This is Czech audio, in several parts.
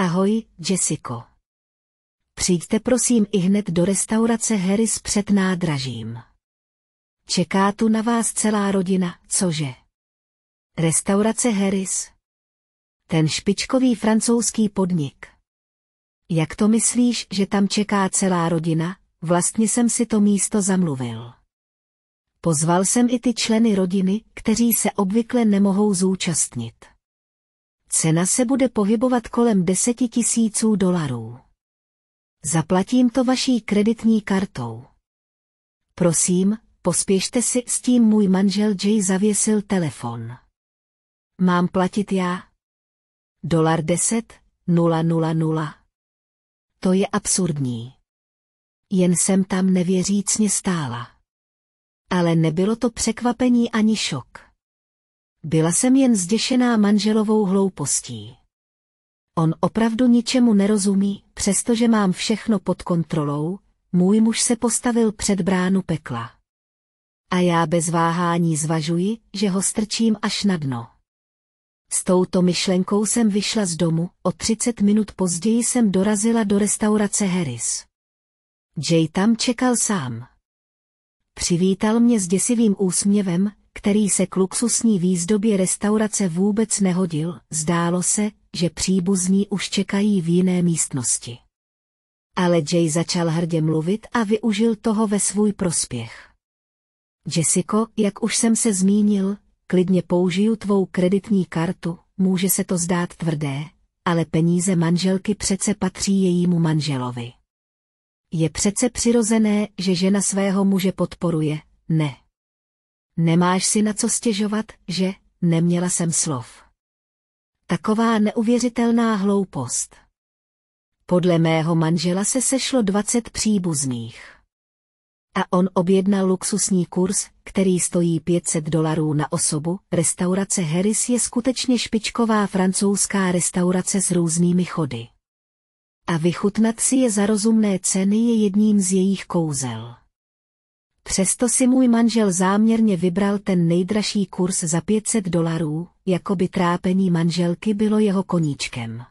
Ahoj, Jessico. Přijďte prosím i hned do restaurace Harris před nádražím. Čeká tu na vás celá rodina, cože? Restaurace Harris. Ten špičkový francouzský podnik. Jak to myslíš, že tam čeká celá rodina? Vlastně jsem si to místo zamluvil. Pozval jsem i ty členy rodiny, kteří se obvykle nemohou zúčastnit. Cena se bude pohybovat kolem 10 tisíců dolarů. Zaplatím to vaší kreditní kartou. Prosím, pospěšte si s tím můj manžel Jay zavěsil telefon. Mám platit já? Dolar 10, 000. To je absurdní. Jen jsem tam nevěřícně stála. Ale nebylo to překvapení ani šok. Byla jsem jen zděšená manželovou hloupostí. On opravdu ničemu nerozumí, přestože mám všechno pod kontrolou, můj muž se postavil před bránu pekla. A já bez váhání zvažuji, že ho strčím až na dno. S touto myšlenkou jsem vyšla z domu, o 30 minut později jsem dorazila do restaurace Harris. Jay tam čekal sám. Přivítal mě s děsivým úsměvem, který se k luxusní výzdobě restaurace vůbec nehodil, zdálo se, že příbuzní už čekají v jiné místnosti. Ale Jay začal hrdě mluvit a využil toho ve svůj prospěch. Jessico, jak už jsem se zmínil, klidně použiju tvou kreditní kartu, může se to zdát tvrdé, ale peníze manželky přece patří jejímu manželovi. Je přece přirozené, že žena svého muže podporuje, ne. Nemáš si na co stěžovat, že? Neměla jsem slov. Taková neuvěřitelná hloupost. Podle mého manžela se sešlo 20 příbuzných. A on objednal luxusní kurz, který stojí 500 dolarů na osobu. Restaurace Harris je skutečně špičková francouzská restaurace s různými chody. A vychutnat si je za rozumné ceny je jedním z jejich kouzel. Přesto si můj manžel záměrně vybral ten nejdražší kurz za 500 dolarů, jako by trápení manželky bylo jeho koníčkem.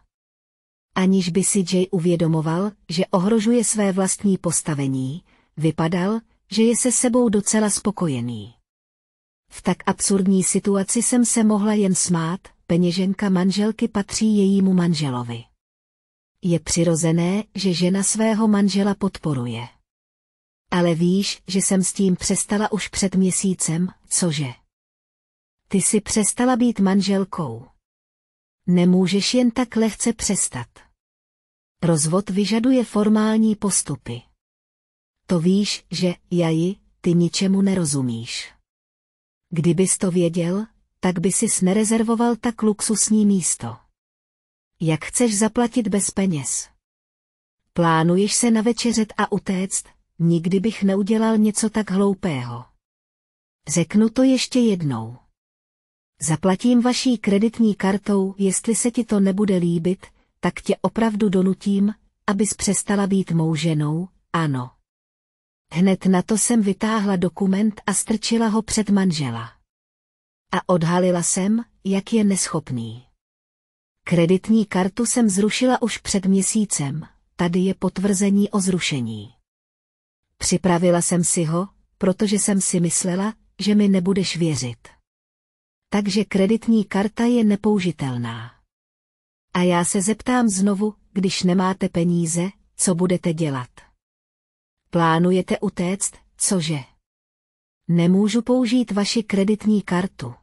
Aniž by si Jay uvědomoval, že ohrožuje své vlastní postavení, vypadal, že je se sebou docela spokojený. V tak absurdní situaci jsem se mohla jen smát, peněženka manželky patří jejímu manželovi. Je přirozené, že žena svého manžela podporuje. Ale víš, že jsem s tím přestala už před měsícem, cože? Ty si přestala být manželkou. Nemůžeš jen tak lehce přestat. Rozvod vyžaduje formální postupy. To víš, že, jaji, ty ničemu nerozumíš. Kdybys to věděl, tak by si nerezervoval tak luxusní místo. Jak chceš zaplatit bez peněz? Plánuješ se navečeřet a utéct, Nikdy bych neudělal něco tak hloupého. Řeknu to ještě jednou. Zaplatím vaší kreditní kartou, jestli se ti to nebude líbit, tak tě opravdu donutím, abys přestala být mou ženou, ano. Hned na to jsem vytáhla dokument a strčila ho před manžela. A odhalila jsem, jak je neschopný. Kreditní kartu jsem zrušila už před měsícem, tady je potvrzení o zrušení. Připravila jsem si ho, protože jsem si myslela, že mi nebudeš věřit. Takže kreditní karta je nepoužitelná. A já se zeptám znovu, když nemáte peníze, co budete dělat? Plánujete utéct, cože? Nemůžu použít vaši kreditní kartu.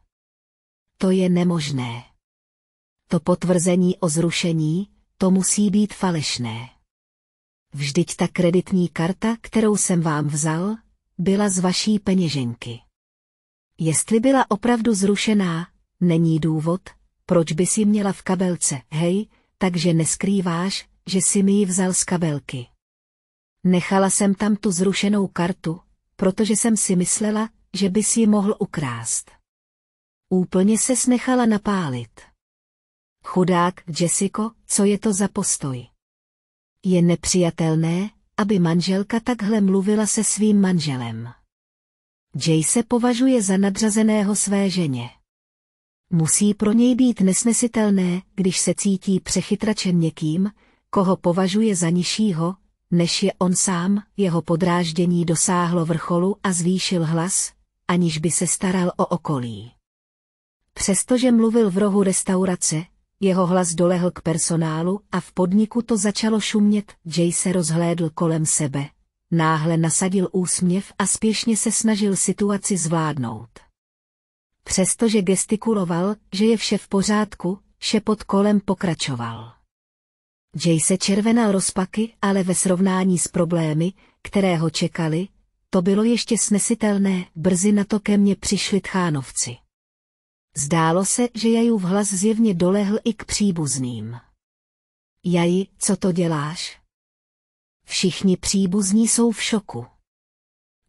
To je nemožné. To potvrzení o zrušení, to musí být falešné vždyť ta kreditní karta, kterou jsem vám vzal, byla z vaší peněženky. Jestli byla opravdu zrušená, není důvod, proč by si měla v kabelce, hej, takže neskrýváš, že si mi ji vzal z kabelky. Nechala jsem tam tu zrušenou kartu, protože jsem si myslela, že bys ji mohl ukrást. Úplně se snechala napálit. Chudák, Jessico, co je to za postoj? Je nepřijatelné, aby manželka takhle mluvila se svým manželem. Jay se považuje za nadřazeného své ženě. Musí pro něj být nesnesitelné, když se cítí přechytračen někým, koho považuje za nižšího, než je on sám, jeho podráždění dosáhlo vrcholu a zvýšil hlas, aniž by se staral o okolí. Přestože mluvil v rohu restaurace, jeho hlas dolehl k personálu a v podniku to začalo šumět, Jay se rozhlédl kolem sebe. Náhle nasadil úsměv a spěšně se snažil situaci zvládnout. Přestože gestikuloval, že je vše v pořádku, šepot kolem pokračoval. Jay se červenal rozpaky, ale ve srovnání s problémy, které ho čekali, to bylo ještě snesitelné, brzy na to ke mně přišli tchánovci. Zdálo se, že Jajův hlas zjevně dolehl i k příbuzným. Jaj, co to děláš? Všichni příbuzní jsou v šoku.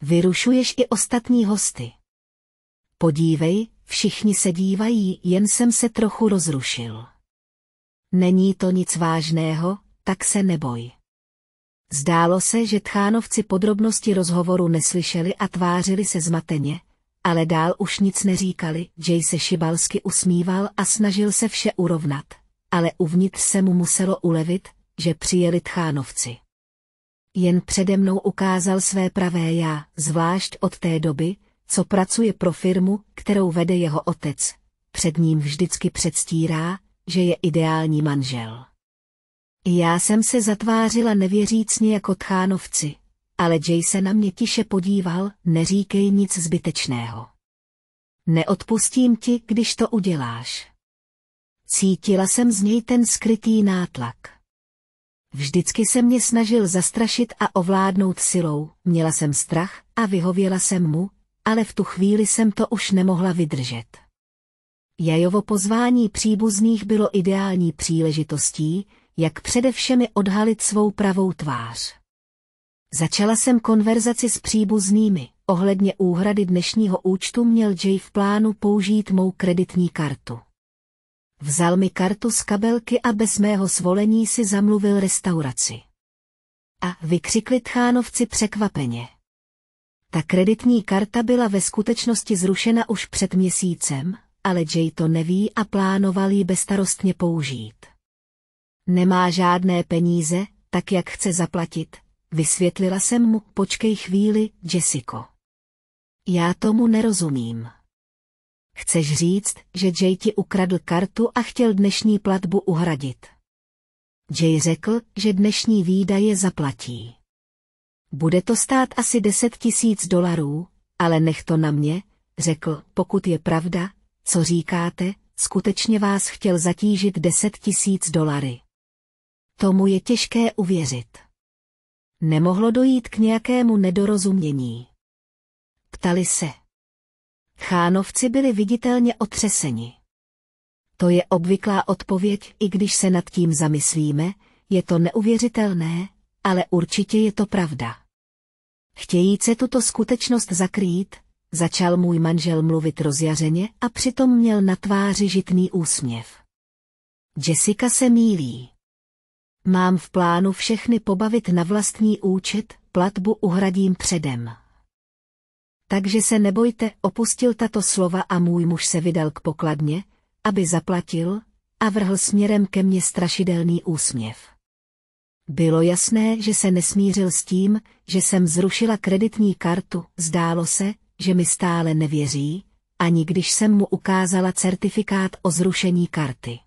Vyrušuješ i ostatní hosty. Podívej, všichni se dívají, jen jsem se trochu rozrušil. Není to nic vážného, tak se neboj. Zdálo se, že tchánovci podrobnosti rozhovoru neslyšeli a tvářili se zmateně, ale dál už nic neříkali. Jay se šibalsky usmíval a snažil se vše urovnat, ale uvnitř se mu muselo ulevit, že přijeli tchánovci. Jen přede mnou ukázal své pravé já, zvlášť od té doby, co pracuje pro firmu, kterou vede jeho otec. Před ním vždycky předstírá, že je ideální manžel. Já jsem se zatvářila nevěřícně jako tchánovci, ale Jay se na mě tiše podíval, neříkej nic zbytečného. Neodpustím ti, když to uděláš. Cítila jsem z něj ten skrytý nátlak. Vždycky se mě snažil zastrašit a ovládnout silou, měla jsem strach a vyhověla jsem mu, ale v tu chvíli jsem to už nemohla vydržet. Jajovo pozvání příbuzných bylo ideální příležitostí, jak především odhalit svou pravou tvář. Začala jsem konverzaci s příbuznými. Ohledně úhrady dnešního účtu měl Jay v plánu použít mou kreditní kartu. Vzal mi kartu z kabelky a bez mého svolení si zamluvil restauraci. A vykřikli tchánovci překvapeně. Ta kreditní karta byla ve skutečnosti zrušena už před měsícem, ale Jay to neví a plánoval ji bezstarostně použít. Nemá žádné peníze, tak jak chce zaplatit, Vysvětlila jsem mu, počkej chvíli, Jessico. Já tomu nerozumím. Chceš říct, že Jay ti ukradl kartu a chtěl dnešní platbu uhradit. Jay řekl, že dnešní výdaje zaplatí. Bude to stát asi 10 tisíc dolarů, ale nech to na mě, řekl, pokud je pravda, co říkáte, skutečně vás chtěl zatížit 10 tisíc dolary. Tomu je těžké uvěřit. Nemohlo dojít k nějakému nedorozumění. Ptali se. Chánovci byli viditelně otřeseni. To je obvyklá odpověď, i když se nad tím zamyslíme, je to neuvěřitelné, ale určitě je to pravda. Chtějíce tuto skutečnost zakrýt, začal můj manžel mluvit rozjařeně a přitom měl na tváři žitný úsměv. Jessica se mílí. Mám v plánu všechny pobavit na vlastní účet, platbu uhradím předem. Takže se nebojte, opustil tato slova a můj muž se vydal k pokladně, aby zaplatil, a vrhl směrem ke mně strašidelný úsměv. Bylo jasné, že se nesmířil s tím, že jsem zrušila kreditní kartu, zdálo se, že mi stále nevěří, ani když jsem mu ukázala certifikát o zrušení karty.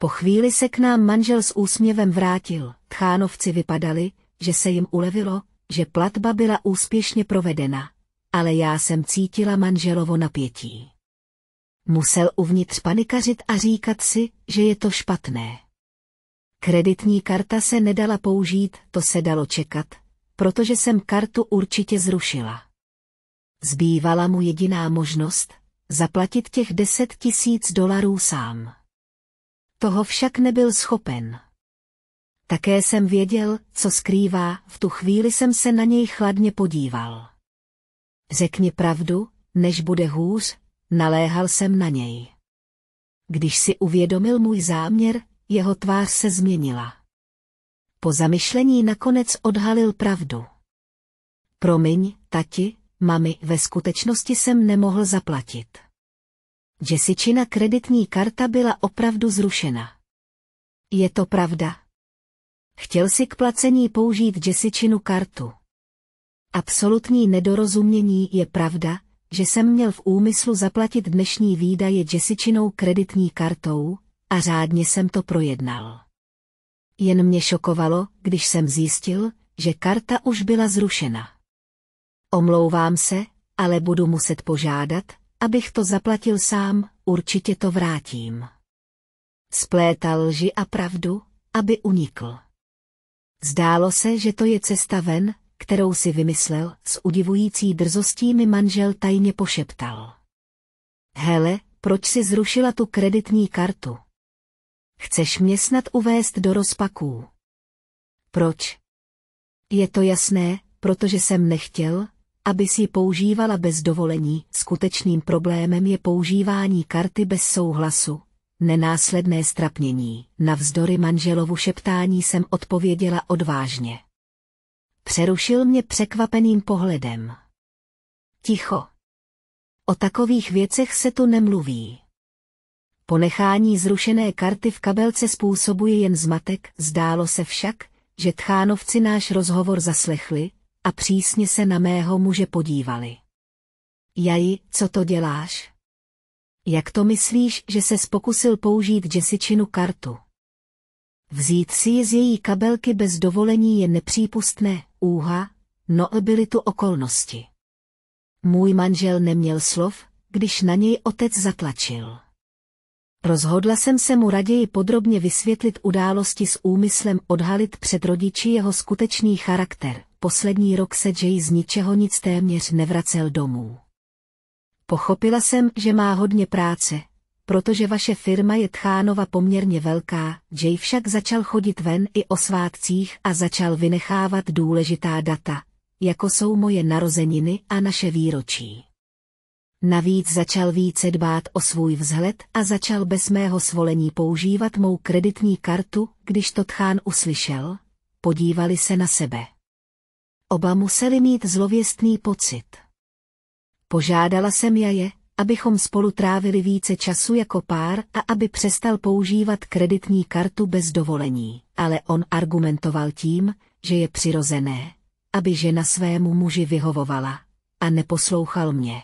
Po chvíli se k nám manžel s úsměvem vrátil. Tchánovci vypadali, že se jim ulevilo, že platba byla úspěšně provedena. Ale já jsem cítila manželovo napětí. Musel uvnitř panikařit a říkat si, že je to špatné. Kreditní karta se nedala použít, to se dalo čekat, protože jsem kartu určitě zrušila. Zbývala mu jediná možnost, zaplatit těch deset tisíc dolarů sám. Toho však nebyl schopen. Také jsem věděl, co skrývá, v tu chvíli jsem se na něj chladně podíval. Řekni pravdu, než bude hůř, naléhal jsem na něj. Když si uvědomil můj záměr, jeho tvář se změnila. Po zamyšlení nakonec odhalil pravdu. Promiň, tati, mami, ve skutečnosti jsem nemohl zaplatit. Jessičina kreditní karta byla opravdu zrušena. Je to pravda. Chtěl si k placení použít Jessičinu kartu. Absolutní nedorozumění je pravda, že jsem měl v úmyslu zaplatit dnešní výdaje Jessičinou kreditní kartou a řádně jsem to projednal. Jen mě šokovalo, když jsem zjistil, že karta už byla zrušena. Omlouvám se, ale budu muset požádat, abych to zaplatil sám, určitě to vrátím. Splétal lži a pravdu, aby unikl. Zdálo se, že to je cesta ven, kterou si vymyslel, s udivující drzostí mi manžel tajně pošeptal. Hele, proč si zrušila tu kreditní kartu? Chceš mě snad uvést do rozpaků? Proč? Je to jasné, protože jsem nechtěl, abys ji používala bez dovolení. Skutečným problémem je používání karty bez souhlasu. Nenásledné strapnění. Navzdory manželovu šeptání jsem odpověděla odvážně. Přerušil mě překvapeným pohledem. Ticho. O takových věcech se tu nemluví. Ponechání zrušené karty v kabelce způsobuje jen zmatek, zdálo se však, že tchánovci náš rozhovor zaslechli, a přísně se na mého muže podívali. Jaj, co to děláš? Jak to myslíš, že se pokusil použít Jessičinu kartu? Vzít si ji z její kabelky bez dovolení je nepřípustné, úha, no byly tu okolnosti. Můj manžel neměl slov, když na něj otec zatlačil. Rozhodla jsem se mu raději podrobně vysvětlit události s úmyslem odhalit před rodiči jeho skutečný charakter poslední rok se Jay z ničeho nic téměř nevracel domů. Pochopila jsem, že má hodně práce, protože vaše firma je Tchánova poměrně velká, Jay však začal chodit ven i o svátcích a začal vynechávat důležitá data, jako jsou moje narozeniny a naše výročí. Navíc začal více dbát o svůj vzhled a začal bez mého svolení používat mou kreditní kartu, když to Tchán uslyšel, podívali se na sebe. Oba museli mít zlověstný pocit. Požádala jsem Jaje, abychom spolu trávili více času jako pár a aby přestal používat kreditní kartu bez dovolení. Ale on argumentoval tím, že je přirozené, aby žena svému muži vyhovovala a neposlouchal mě.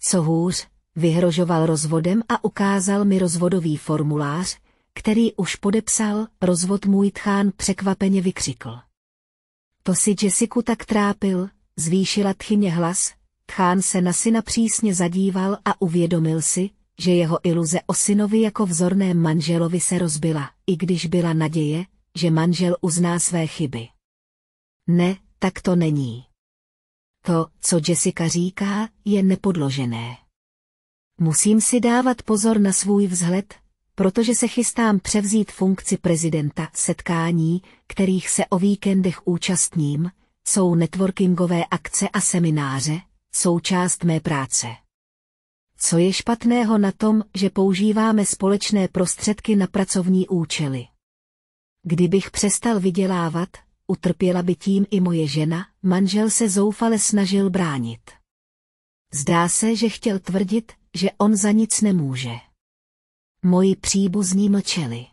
Co hůř, vyhrožoval rozvodem a ukázal mi rozvodový formulář, který už podepsal, rozvod můj tchán překvapeně vykřikl. To si Jessiku tak trápil, zvýšila tchyně hlas, Tchán se na syna přísně zadíval a uvědomil si, že jeho iluze o synovi jako vzorném manželovi se rozbila, i když byla naděje, že manžel uzná své chyby. Ne, tak to není. To, co Jessica říká, je nepodložené. Musím si dávat pozor na svůj vzhled, protože se chystám převzít funkci prezidenta, setkání, kterých se o víkendech účastním, jsou networkingové akce a semináře, součást mé práce. Co je špatného na tom, že používáme společné prostředky na pracovní účely? Kdybych přestal vydělávat, utrpěla by tím i moje žena, manžel se zoufale snažil bránit. Zdá se, že chtěl tvrdit, že on za nic nemůže. Moji příbuzní mlčeli.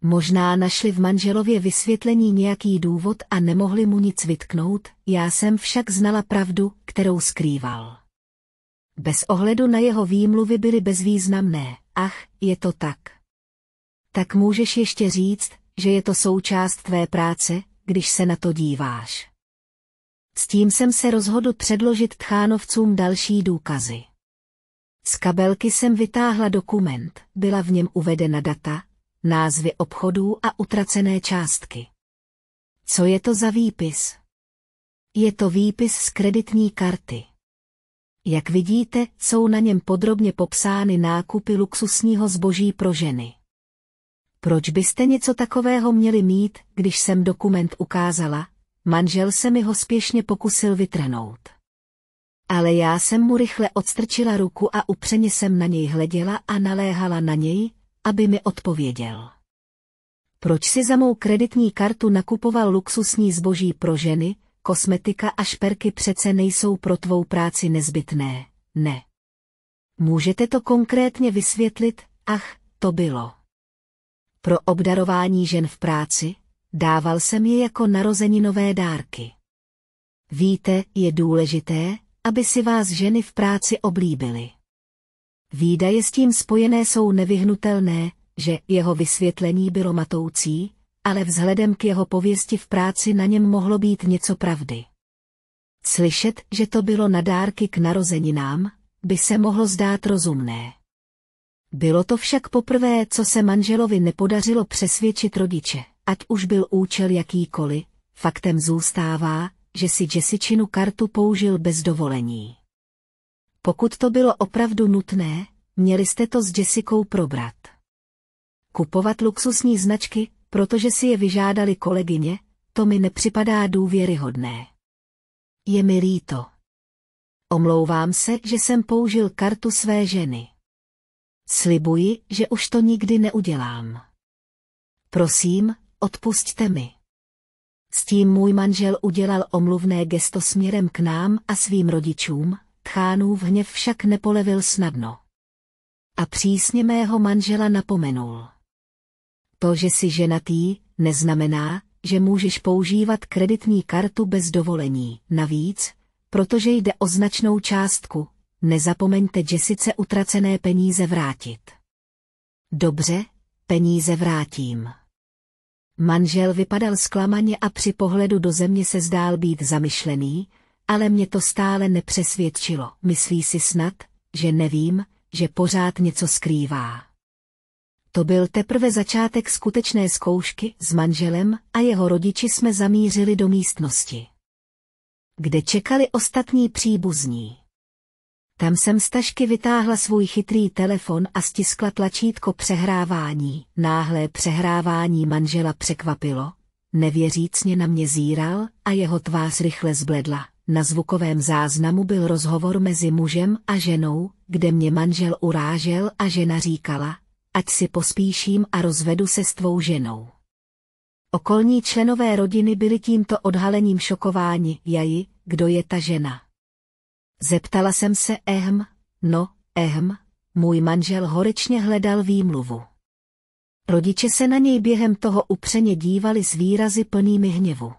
Možná našli v manželově vysvětlení nějaký důvod a nemohli mu nic vytknout, já jsem však znala pravdu, kterou skrýval. Bez ohledu na jeho výmluvy byly bezvýznamné, ach, je to tak. Tak můžeš ještě říct, že je to součást tvé práce, když se na to díváš. S tím jsem se rozhodl předložit tchánovcům další důkazy. Z kabelky jsem vytáhla dokument, byla v něm uvedena data, názvy obchodů a utracené částky. Co je to za výpis? Je to výpis z kreditní karty. Jak vidíte, jsou na něm podrobně popsány nákupy luxusního zboží pro ženy. Proč byste něco takového měli mít, když jsem dokument ukázala? Manžel se mi ho spěšně pokusil vytrhnout ale já jsem mu rychle odstrčila ruku a upřeně jsem na něj hleděla a naléhala na něj, aby mi odpověděl. Proč si za mou kreditní kartu nakupoval luxusní zboží pro ženy, kosmetika a šperky přece nejsou pro tvou práci nezbytné, ne. Můžete to konkrétně vysvětlit, ach, to bylo. Pro obdarování žen v práci, dával jsem je jako narozeninové dárky. Víte, je důležité, aby si vás ženy v práci oblíbily. Výdaje s tím spojené jsou nevyhnutelné, že jeho vysvětlení bylo matoucí, ale vzhledem k jeho pověsti v práci na něm mohlo být něco pravdy. Slyšet, že to bylo na dárky k narozeninám, by se mohlo zdát rozumné. Bylo to však poprvé, co se manželovi nepodařilo přesvědčit rodiče, ať už byl účel jakýkoliv, faktem zůstává, že si Jessičinu kartu použil bez dovolení. Pokud to bylo opravdu nutné, měli jste to s Jessikou probrat. Kupovat luxusní značky, protože si je vyžádali kolegyně, to mi nepřipadá důvěryhodné. Je mi líto. Omlouvám se, že jsem použil kartu své ženy. Slibuji, že už to nikdy neudělám. Prosím, odpusťte mi. S tím můj manžel udělal omluvné gesto směrem k nám a svým rodičům, Tchánův hněv však nepolevil snadno. A přísně mého manžela napomenul. To, že jsi ženatý, neznamená, že můžeš používat kreditní kartu bez dovolení. Navíc, protože jde o značnou částku, nezapomeňte Jessice utracené peníze vrátit. Dobře, peníze vrátím. Manžel vypadal zklamaně a při pohledu do země se zdál být zamyšlený, ale mě to stále nepřesvědčilo. Myslí si snad, že nevím, že pořád něco skrývá. To byl teprve začátek skutečné zkoušky s manželem a jeho rodiči jsme zamířili do místnosti, kde čekali ostatní příbuzní. Tam jsem z tašky vytáhla svůj chytrý telefon a stiskla tlačítko přehrávání. Náhlé přehrávání manžela překvapilo. Nevěřícně na mě zíral a jeho tvář rychle zbledla. Na zvukovém záznamu byl rozhovor mezi mužem a ženou, kde mě manžel urážel a žena říkala, ať si pospíším a rozvedu se s tvou ženou. Okolní členové rodiny byli tímto odhalením šokováni, jaji, kdo je ta žena. Zeptala jsem se ehm, no, ehm, můj manžel horečně hledal výmluvu. Rodiče se na něj během toho upřeně dívali s výrazy plnými hněvu.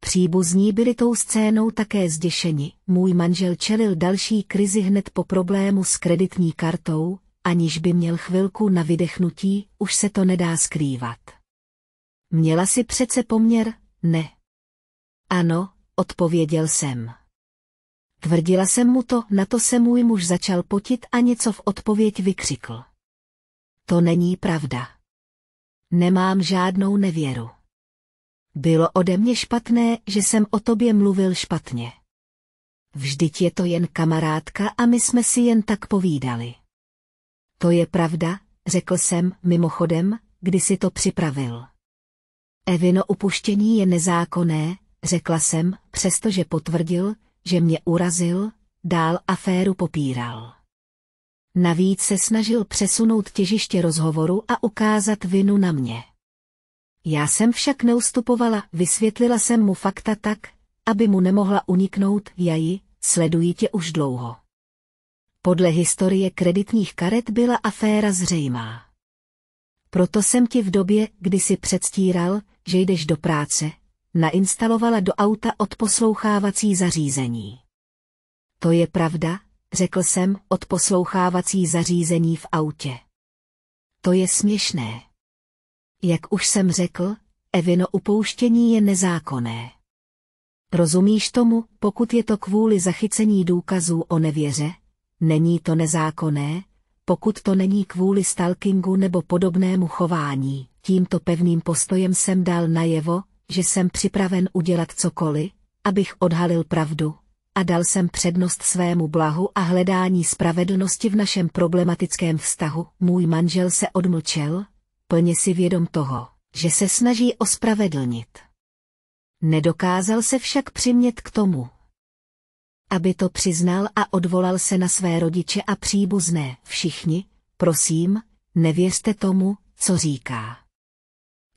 Příbuzní byli tou scénou také zděšeni. Můj manžel čelil další krizi hned po problému s kreditní kartou, aniž by měl chvilku na vydechnutí, už se to nedá skrývat. Měla si přece poměr, ne. Ano, odpověděl jsem. Tvrdila jsem mu to, na to se můj muž začal potit a něco v odpověď vykřikl. To není pravda. Nemám žádnou nevěru. Bylo ode mě špatné, že jsem o tobě mluvil špatně. Vždyť je to jen kamarádka a my jsme si jen tak povídali. To je pravda, řekl jsem, mimochodem, kdy si to připravil. Evino upuštění je nezákonné, řekla jsem, přestože potvrdil, že mě urazil, dál aféru popíral. Navíc se snažil přesunout těžiště rozhovoru a ukázat vinu na mě. Já jsem však neustupovala, vysvětlila jsem mu fakta tak, aby mu nemohla uniknout, jaji, sleduji tě už dlouho. Podle historie kreditních karet byla aféra zřejmá. Proto jsem ti v době, kdy si předstíral, že jdeš do práce, nainstalovala do auta odposlouchávací zařízení. To je pravda, řekl jsem, odposlouchávací zařízení v autě. To je směšné. Jak už jsem řekl, Evino upouštění je nezákonné. Rozumíš tomu, pokud je to kvůli zachycení důkazů o nevěře? Není to nezákonné, pokud to není kvůli stalkingu nebo podobnému chování. Tímto pevným postojem jsem dal najevo, že jsem připraven udělat cokoliv, abych odhalil pravdu. A dal jsem přednost svému blahu a hledání spravedlnosti v našem problematickém vztahu. Můj manžel se odmlčel, plně si vědom toho, že se snaží ospravedlnit. Nedokázal se však přimět k tomu, aby to přiznal a odvolal se na své rodiče a příbuzné. Všichni, prosím, nevěřte tomu, co říká.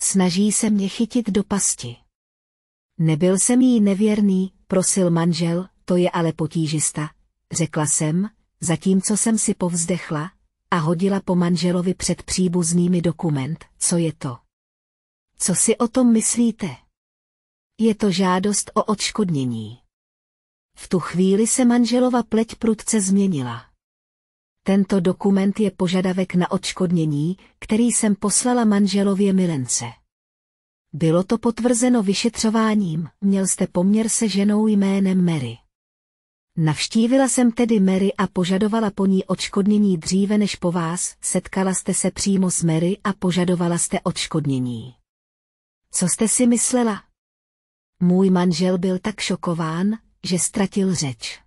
Snaží se mě chytit do pasti. Nebyl jsem jí nevěrný, prosil manžel, to je ale potížista, řekla jsem, zatímco jsem si povzdechla a hodila po manželovi před příbuznými dokument, co je to. Co si o tom myslíte? Je to žádost o odškodnění. V tu chvíli se manželova pleť prudce změnila. Tento dokument je požadavek na odškodnění, který jsem poslala manželově milence. Bylo to potvrzeno vyšetřováním, měl jste poměr se ženou jménem Mary. Navštívila jsem tedy Mary a požadovala po ní odškodnění dříve než po vás, setkala jste se přímo s Mary a požadovala jste odškodnění. Co jste si myslela? Můj manžel byl tak šokován, že ztratil řeč.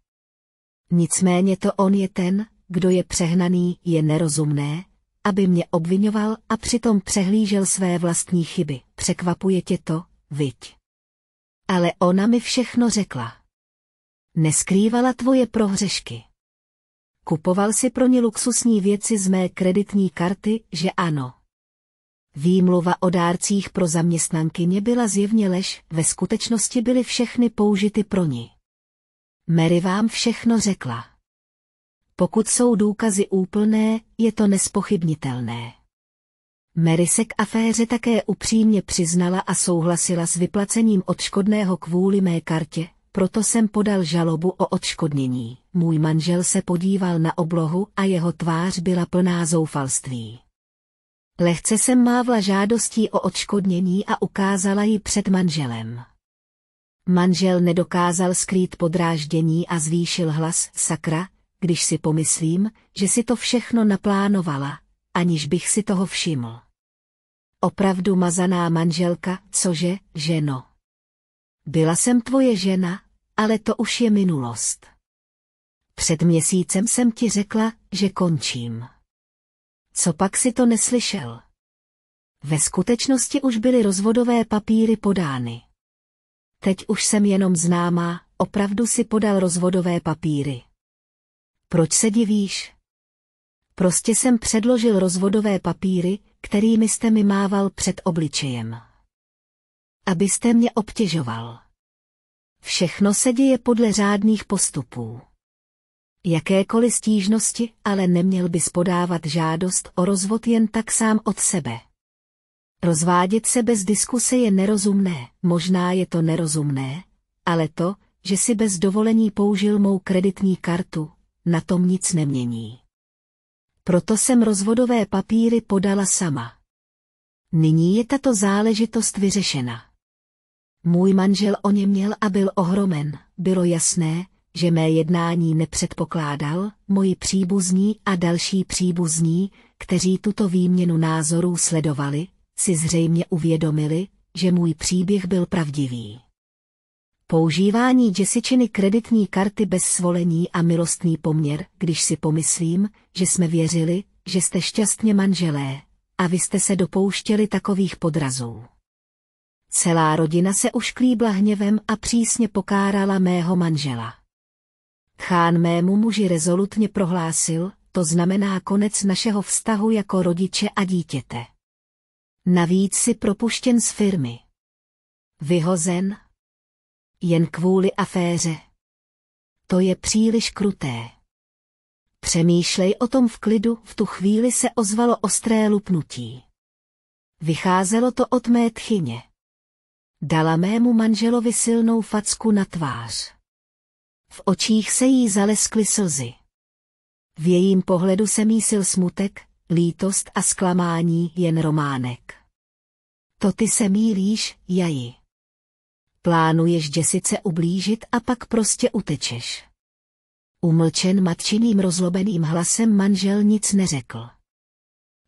Nicméně to on je ten, kdo je přehnaný, je nerozumné, aby mě obvinoval a přitom přehlížel své vlastní chyby. Překvapuje tě to, viď? Ale ona mi všechno řekla. Neskrývala tvoje prohřešky. Kupoval si pro ně luxusní věci z mé kreditní karty, že ano. Výmluva o dárcích pro zaměstnankyně byla zjevně lež, ve skutečnosti byly všechny použity pro ní. Mary vám všechno řekla. Pokud jsou důkazy úplné, je to nespochybnitelné. Mary se k aféře také upřímně přiznala a souhlasila s vyplacením odškodného kvůli mé kartě, proto jsem podal žalobu o odškodnění. Můj manžel se podíval na oblohu a jeho tvář byla plná zoufalství. Lehce jsem mávla žádostí o odškodnění a ukázala ji před manželem. Manžel nedokázal skrýt podráždění a zvýšil hlas, sakra, když si pomyslím, že si to všechno naplánovala, aniž bych si toho všiml. Opravdu mazaná manželka, cože, ženo. Byla jsem tvoje žena, ale to už je minulost. Před měsícem jsem ti řekla, že končím. Co pak si to neslyšel? Ve skutečnosti už byly rozvodové papíry podány. Teď už jsem jenom známá, opravdu si podal rozvodové papíry. Proč se divíš? Prostě jsem předložil rozvodové papíry, kterými jste mi mával před obličejem. Abyste mě obtěžoval. Všechno se děje podle řádných postupů. Jakékoliv stížnosti, ale neměl bys podávat žádost o rozvod jen tak sám od sebe. Rozvádět se bez diskuse je nerozumné, možná je to nerozumné, ale to, že si bez dovolení použil mou kreditní kartu, na tom nic nemění. Proto jsem rozvodové papíry podala sama. Nyní je tato záležitost vyřešena. Můj manžel o ně měl a byl ohromen, bylo jasné, že mé jednání nepředpokládal, moji příbuzní a další příbuzní, kteří tuto výměnu názorů sledovali, si zřejmě uvědomili, že můj příběh byl pravdivý. Používání děsičiny kreditní karty bez svolení a milostný poměr, když si pomyslím, že jsme věřili, že jste šťastně manželé a vy jste se dopouštěli takových podrazů. Celá rodina se ušklíbla hněvem a přísně pokárala mého manžela. Chán mému muži rezolutně prohlásil, to znamená konec našeho vztahu jako rodiče a dítěte. Navíc si propuštěn z firmy. Vyhozen, jen kvůli aféře. To je příliš kruté. Přemýšlej o tom v klidu, v tu chvíli se ozvalo ostré lupnutí. Vycházelo to od mé tchyně. Dala mému manželovi silnou facku na tvář. V očích se jí zaleskly slzy. V jejím pohledu se mísil smutek, lítost a zklamání jen románek. To ty se mílíš, jaji plánuješ děsice ublížit a pak prostě utečeš. Umlčen matčiným rozlobeným hlasem manžel nic neřekl.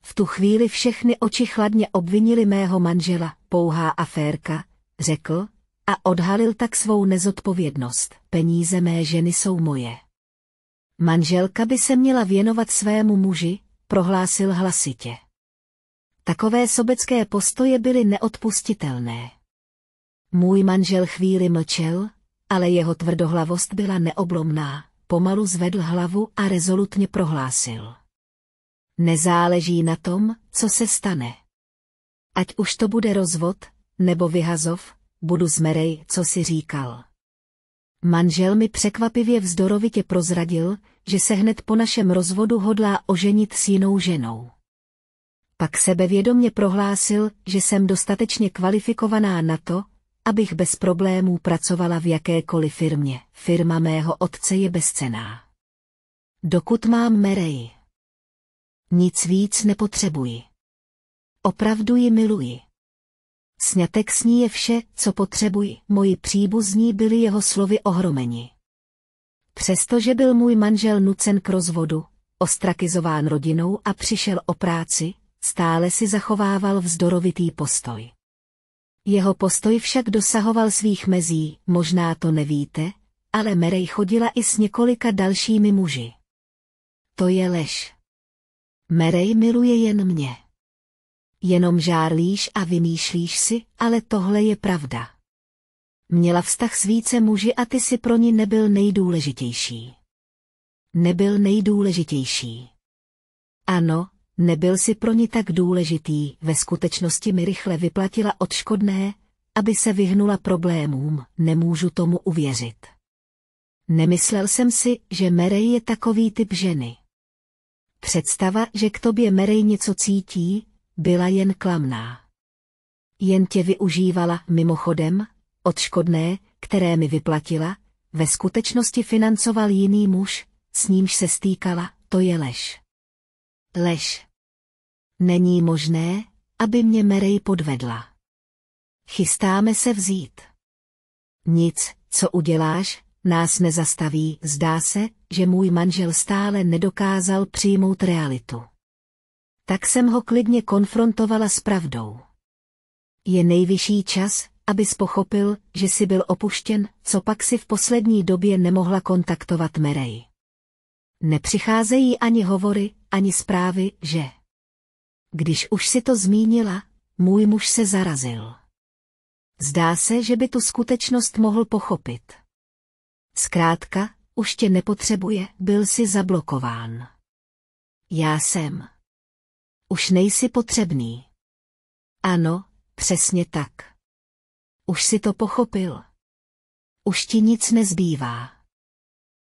V tu chvíli všechny oči chladně obvinili mého manžela, pouhá aférka, řekl, a odhalil tak svou nezodpovědnost. Peníze mé ženy jsou moje. Manželka by se měla věnovat svému muži, prohlásil hlasitě. Takové sobecké postoje byly neodpustitelné. Můj manžel chvíli mlčel, ale jeho tvrdohlavost byla neoblomná, pomalu zvedl hlavu a rezolutně prohlásil. Nezáleží na tom, co se stane. Ať už to bude rozvod, nebo vyhazov, budu zmerej, co si říkal. Manžel mi překvapivě vzdorovitě prozradil, že se hned po našem rozvodu hodlá oženit s jinou ženou. Pak sebevědomně prohlásil, že jsem dostatečně kvalifikovaná na to, abych bez problémů pracovala v jakékoliv firmě. Firma mého otce je bezcená. Dokud mám Merej. Nic víc nepotřebuji. Opravdu ji miluji. Snětek s ní je vše, co potřebuji. Moji příbuzní byli jeho slovy ohromeni. Přestože byl můj manžel nucen k rozvodu, ostrakizován rodinou a přišel o práci, stále si zachovával vzdorovitý postoj. Jeho postoj však dosahoval svých mezí, možná to nevíte, ale Merej chodila i s několika dalšími muži. To je lež. Merej miluje jen mě. Jenom žárlíš a vymýšlíš si, ale tohle je pravda. Měla vztah s více muži a ty si pro ní nebyl nejdůležitější. Nebyl nejdůležitější. Ano, Nebyl si pro ní tak důležitý, ve skutečnosti mi rychle vyplatila odškodné, aby se vyhnula problémům, nemůžu tomu uvěřit. Nemyslel jsem si, že Merej je takový typ ženy. Představa, že k tobě Merej něco cítí, byla jen klamná. Jen tě využívala, mimochodem, odškodné, které mi vyplatila, ve skutečnosti financoval jiný muž, s nímž se stýkala, to je lež. Lež. Není možné, aby mě Merej podvedla. Chystáme se vzít. Nic, co uděláš, nás nezastaví, zdá se, že můj manžel stále nedokázal přijmout realitu. Tak jsem ho klidně konfrontovala s pravdou. Je nejvyšší čas, abys pochopil, že jsi byl opuštěn, co pak si v poslední době nemohla kontaktovat Merej. Nepřicházejí ani hovory, ani zprávy, že... Když už si to zmínila, můj muž se zarazil. Zdá se, že by tu skutečnost mohl pochopit. Zkrátka, už tě nepotřebuje, byl si zablokován. Já jsem. Už nejsi potřebný. Ano, přesně tak. Už si to pochopil. Už ti nic nezbývá.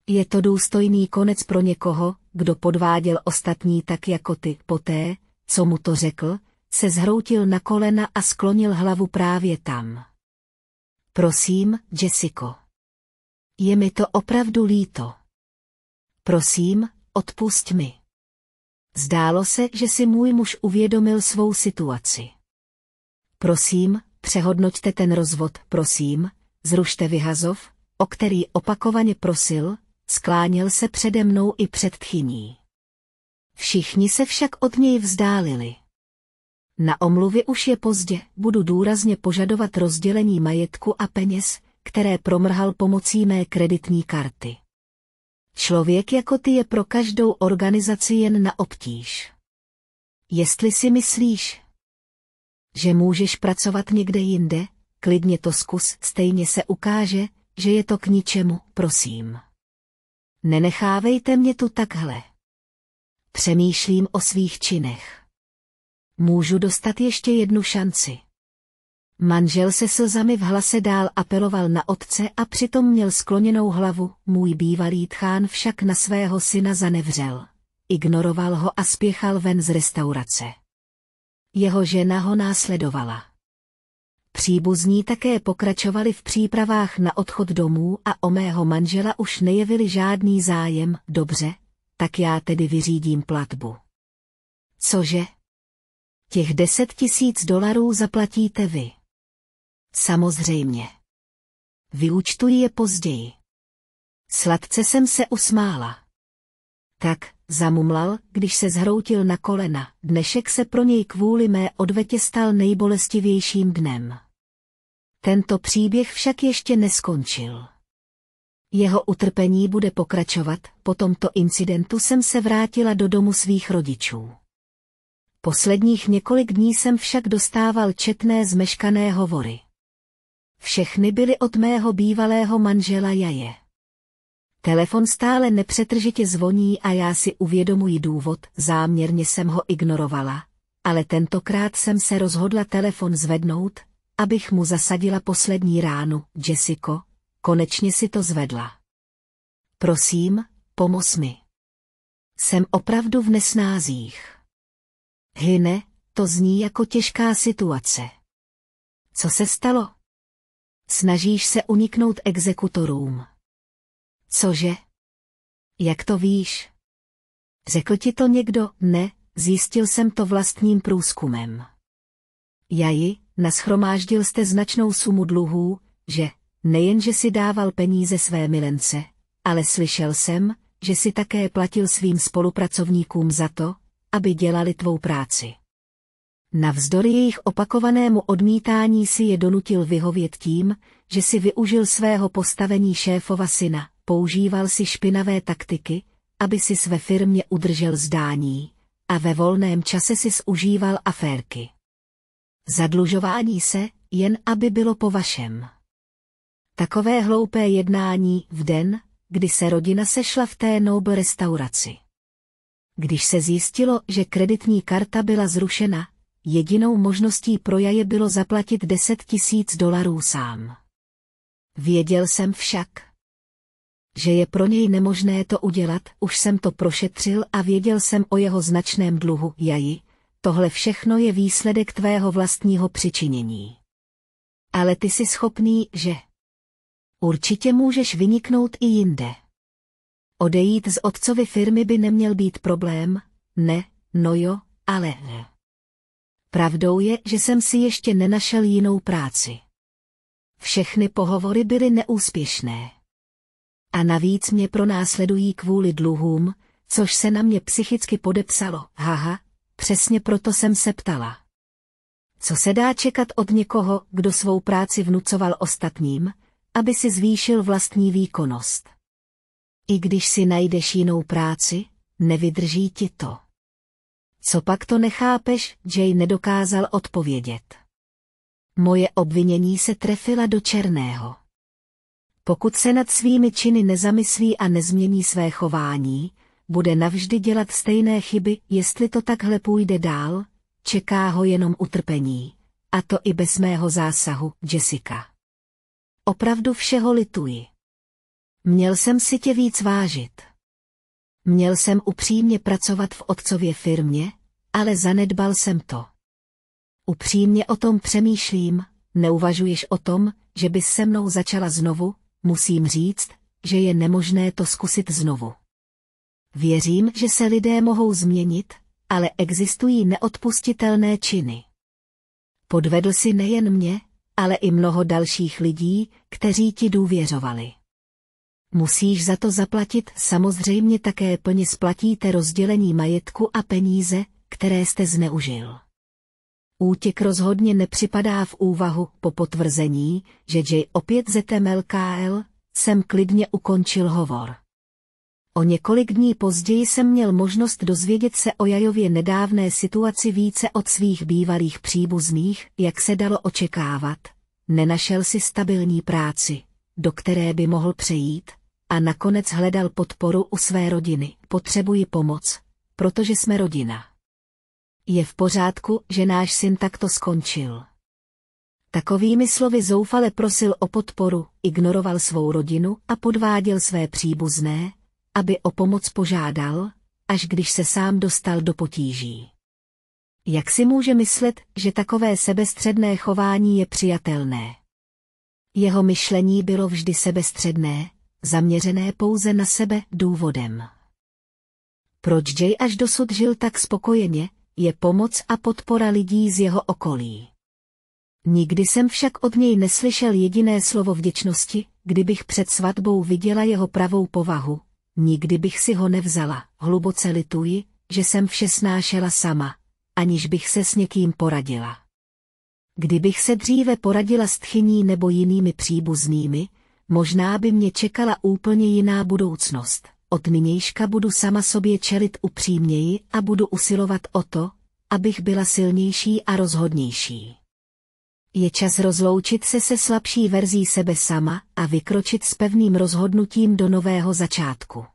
Je to důstojný konec pro někoho, kdo podváděl ostatní tak jako ty, poté, co mu to řekl, se zhroutil na kolena a sklonil hlavu právě tam. Prosím, Jessico. Je mi to opravdu líto. Prosím, odpust mi. Zdálo se, že si můj muž uvědomil svou situaci. Prosím, přehodnoťte ten rozvod, prosím, zrušte vyhazov, o který opakovaně prosil, skláněl se přede mnou i před tchyní. Všichni se však od něj vzdálili. Na omluvě už je pozdě, budu důrazně požadovat rozdělení majetku a peněz, které promrhal pomocí mé kreditní karty. Člověk jako ty je pro každou organizaci jen na obtíž. Jestli si myslíš, že můžeš pracovat někde jinde, klidně to zkus, stejně se ukáže, že je to k ničemu, prosím. Nenechávejte mě tu takhle. Přemýšlím o svých činech. Můžu dostat ještě jednu šanci. Manžel se slzami v hlase dál apeloval na otce a přitom měl skloněnou hlavu, můj bývalý tchán však na svého syna zanevřel. Ignoroval ho a spěchal ven z restaurace. Jeho žena ho následovala. Příbuzní také pokračovali v přípravách na odchod domů a o mého manžela už nejevili žádný zájem, dobře, tak já tedy vyřídím platbu. Cože? Těch deset tisíc dolarů zaplatíte vy. Samozřejmě. Vyučtuji je později. Sladce jsem se usmála. Tak, zamumlal, když se zhroutil na kolena, dnešek se pro něj kvůli mé odvetě stal nejbolestivějším dnem. Tento příběh však ještě neskončil. Jeho utrpení bude pokračovat, po tomto incidentu jsem se vrátila do domu svých rodičů. Posledních několik dní jsem však dostával četné zmeškané hovory. Všechny byly od mého bývalého manžela Jaje. Telefon stále nepřetržitě zvoní a já si uvědomuji důvod, záměrně jsem ho ignorovala, ale tentokrát jsem se rozhodla telefon zvednout, abych mu zasadila poslední ránu, Jessico, Konečně si to zvedla. Prosím, pomoz mi. Jsem opravdu v nesnázích. Hyne, to zní jako těžká situace. Co se stalo? Snažíš se uniknout exekutorům. Cože? Jak to víš? Řekl ti to někdo? Ne, zjistil jsem to vlastním průzkumem. Jaji, nashromáždil jste značnou sumu dluhů, že? Nejenže si dával peníze své milence, ale slyšel jsem, že si také platil svým spolupracovníkům za to, aby dělali tvou práci. Navzdory jejich opakovanému odmítání si je donutil vyhovět tím, že si využil svého postavení šéfova syna, používal si špinavé taktiky, aby si své firmě udržel zdání a ve volném čase si zužíval aférky. Zadlužování se, jen aby bylo po vašem. Takové hloupé jednání v den, kdy se rodina sešla v té Noble restauraci. Když se zjistilo, že kreditní karta byla zrušena, jedinou možností pro jaje bylo zaplatit 10 tisíc dolarů sám. Věděl jsem však, že je pro něj nemožné to udělat, už jsem to prošetřil a věděl jsem o jeho značném dluhu, jaji, tohle všechno je výsledek tvého vlastního přičinění. Ale ty jsi schopný, že? Určitě můžeš vyniknout i jinde. Odejít z otcovy firmy by neměl být problém, ne, no jo, ale ne. Pravdou je, že jsem si ještě nenašel jinou práci. Všechny pohovory byly neúspěšné. A navíc mě pronásledují kvůli dluhům, což se na mě psychicky podepsalo, haha, přesně proto jsem se ptala. Co se dá čekat od někoho, kdo svou práci vnucoval ostatním, aby si zvýšil vlastní výkonnost. I když si najdeš jinou práci, nevydrží ti to. Co pak to nechápeš, Jay nedokázal odpovědět. Moje obvinění se trefila do černého. Pokud se nad svými činy nezamyslí a nezmění své chování, bude navždy dělat stejné chyby, jestli to takhle půjde dál, čeká ho jenom utrpení. A to i bez mého zásahu, Jessica opravdu všeho lituji. Měl jsem si tě víc vážit. Měl jsem upřímně pracovat v otcově firmě, ale zanedbal jsem to. Upřímně o tom přemýšlím, neuvažuješ o tom, že bys se mnou začala znovu, musím říct, že je nemožné to zkusit znovu. Věřím, že se lidé mohou změnit, ale existují neodpustitelné činy. Podvedl si nejen mě, ale i mnoho dalších lidí, kteří ti důvěřovali. Musíš za to zaplatit, samozřejmě také plně splatíte rozdělení majetku a peníze, které jste zneužil. Útěk rozhodně nepřipadá v úvahu po potvrzení, že J opět KL, jsem klidně ukončil hovor. O několik dní později jsem měl možnost dozvědět se o Jajově nedávné situaci více od svých bývalých příbuzných, jak se dalo očekávat. Nenašel si stabilní práci, do které by mohl přejít, a nakonec hledal podporu u své rodiny. Potřebuji pomoc, protože jsme rodina. Je v pořádku, že náš syn takto skončil. Takovými slovy zoufale prosil o podporu, ignoroval svou rodinu a podváděl své příbuzné, aby o pomoc požádal, až když se sám dostal do potíží. Jak si může myslet, že takové sebestředné chování je přijatelné? Jeho myšlení bylo vždy sebestředné, zaměřené pouze na sebe důvodem. Proč Jay až dosud žil tak spokojeně, je pomoc a podpora lidí z jeho okolí. Nikdy jsem však od něj neslyšel jediné slovo vděčnosti, kdybych před svatbou viděla jeho pravou povahu, Nikdy bych si ho nevzala, hluboce lituji, že jsem vše snášela sama, aniž bych se s někým poradila. Kdybych se dříve poradila s tchyní nebo jinými příbuznými, možná by mě čekala úplně jiná budoucnost. Od nynějška budu sama sobě čelit upřímněji a budu usilovat o to, abych byla silnější a rozhodnější je čas rozloučit se se slabší verzí sebe sama a vykročit s pevným rozhodnutím do nového začátku.